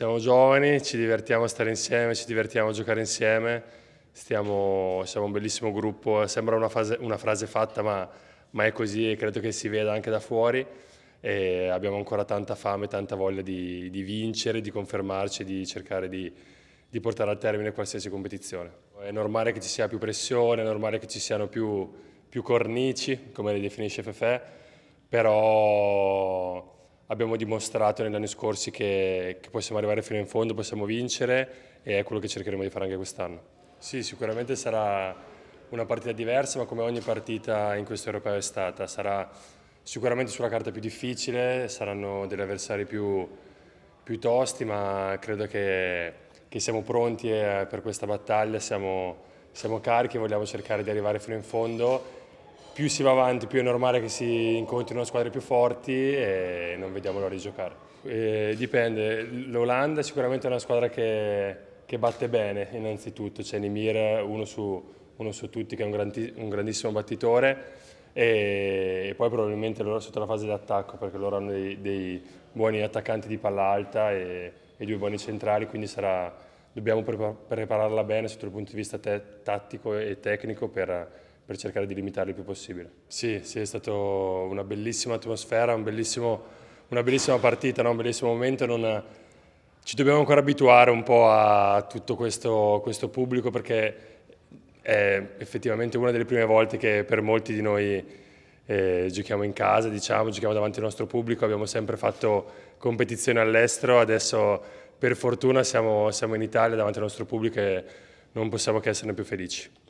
Siamo giovani, ci divertiamo a stare insieme, ci divertiamo a giocare insieme, Stiamo, siamo un bellissimo gruppo, sembra una, fase, una frase fatta ma, ma, è così e credo che si veda anche da fuori e abbiamo ancora tanta fame, tanta voglia di, di vincere, di confermarci, di cercare di, di portare a termine qualsiasi competizione. È normale che ci sia più pressione, è normale che ci siano più, più cornici, come le definisce Fefe, però abbiamo dimostrato negli anni scorsi che, che, possiamo arrivare fino in fondo, possiamo vincere e è quello che cercheremo di fare anche quest'anno. Sì, sicuramente sarà una partita diversa, ma come ogni partita in questo europeo è stata, sarà sicuramente sulla carta più difficile, saranno degli avversari più, più tosti, ma credo che, che siamo pronti eh, per questa battaglia, siamo, siamo carichi, vogliamo cercare di arrivare fino in fondo più si va avanti, più è normale che si incontrino squadre più forti e non vediamo l'ora di giocare. E dipende, l'Olanda sicuramente è una squadra che, che batte bene innanzitutto, c'è Nimir, uno su, uno su, tutti che è un, grandi, un grandissimo battitore e, poi probabilmente loro sotto la fase d'attacco perché loro hanno dei, dei, buoni attaccanti di palla alta e, e due buoni centrali, quindi sarà, dobbiamo prepararla bene sotto il punto di vista te, tattico e tecnico per, per cercare di limitarli il più possibile. Sì, sì, è stata una bellissima atmosfera, un una bellissima partita, no? un bellissimo momento. Non... Ci dobbiamo ancora abituare un po' a tutto questo, questo pubblico perché è effettivamente una delle prime volte che per molti di noi eh, giochiamo in casa, diciamo, giochiamo davanti al nostro pubblico, abbiamo sempre fatto competizione all'estero, adesso per fortuna siamo, siamo in Italia davanti al nostro pubblico e non possiamo che esserne più felici.